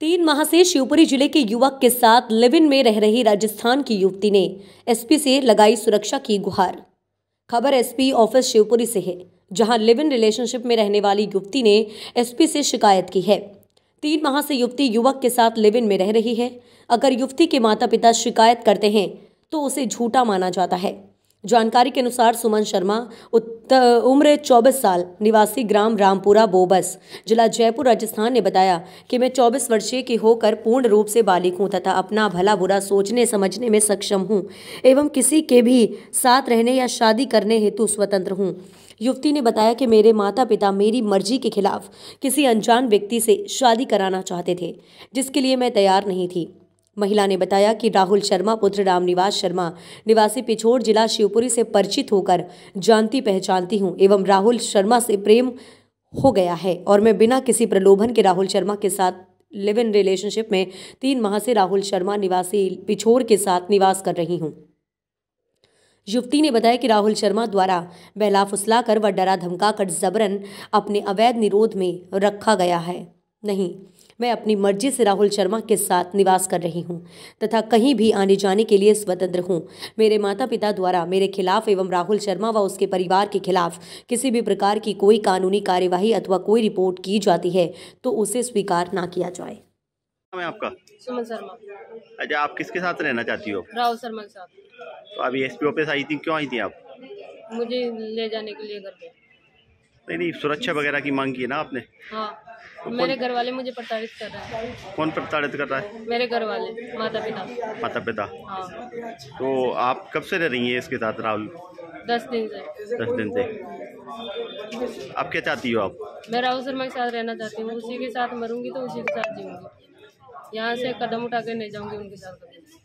तीन माह से शिवपुरी जिले के युवक के साथ लिव इन में रह रही राजस्थान की युवती ने एसपी से लगाई सुरक्षा की गुहार खबर एसपी ऑफिस शिवपुरी से है जहां लिव इन रिलेशनशिप में रहने वाली युवती ने एसपी से शिकायत की है तीन माह से युवती युवक के साथ लिव इन में रह रही है अगर युवती के माता पिता शिकायत करते हैं तो उसे झूठा माना जाता है जानकारी के अनुसार सुमन शर्मा उम्र चौबीस साल निवासी ग्राम रामपुरा बोबस जिला जयपुर राजस्थान ने बताया कि मैं चौबीस वर्षीय की होकर पूर्ण रूप से बालिक हूँ तथा अपना भला बुरा सोचने समझने में सक्षम हूँ एवं किसी के भी साथ रहने या शादी करने हेतु स्वतंत्र हूँ युवती ने बताया कि मेरे माता पिता मेरी मर्जी के खिलाफ किसी अनजान व्यक्ति से शादी कराना चाहते थे जिसके लिए मैं तैयार नहीं थी महिला ने बताया कि राहुल शर्मा पुत्र रामनिवास शर्मा निवासी पिछोर जिला शिवपुरी से परिचित होकर जानती पहचानती हूँ एवं राहुल शर्मा से प्रेम हो गया है और मैं बिना किसी प्रलोभन के राहुल शर्मा के साथ लिव इन रिलेशनशिप में तीन माह से राहुल शर्मा निवासी पिछोर के साथ निवास कर रही हूँ युवती ने बताया कि राहुल शर्मा द्वारा बहला फुसला कर व डरा धमका कर जबरन अपने अवैध निरोध में रखा गया है नहीं मैं अपनी मर्जी से राहुल शर्मा के साथ निवास कर रही हूँ तथा कहीं भी आने जाने के लिए स्वतंत्र हूँ मेरे माता पिता द्वारा मेरे खिलाफ एवं राहुल शर्मा व उसके परिवार के खिलाफ किसी भी प्रकार की कोई कानूनी कार्यवाही अथवा कोई रिपोर्ट की जाती है तो उसे स्वीकार ना किया जाए आपका सुमन शर्मा अच्छा आप किसके साथ रहना चाहती हो राहुल शर्मा के साथ तो अभी एस पी ऑफिस आई थी क्यों आई थी आप मुझे ले जाने के लिए घर पे नहीं नहीं सुरक्षा वगैरह की मांग की है ना आपने हाँ मेरे घर वाले मुझे प्रताड़ित कर रहे हैं कौन प्रताड़ित कर रहा है मेरे घर वाले माता पिता माता पिता हाँ तो आप कब से रह रही हैं इसके साथ राहुल दस दिन से दस दिन से आप क्या चाहती हो आप मैं राहुल शर्मा के साथ रहना चाहती हूँ उसी के साथ मरूंगी तो उसी के साथ जीऊँगी यहाँ से कदम उठा कर नहीं जाऊँगी उनके साथ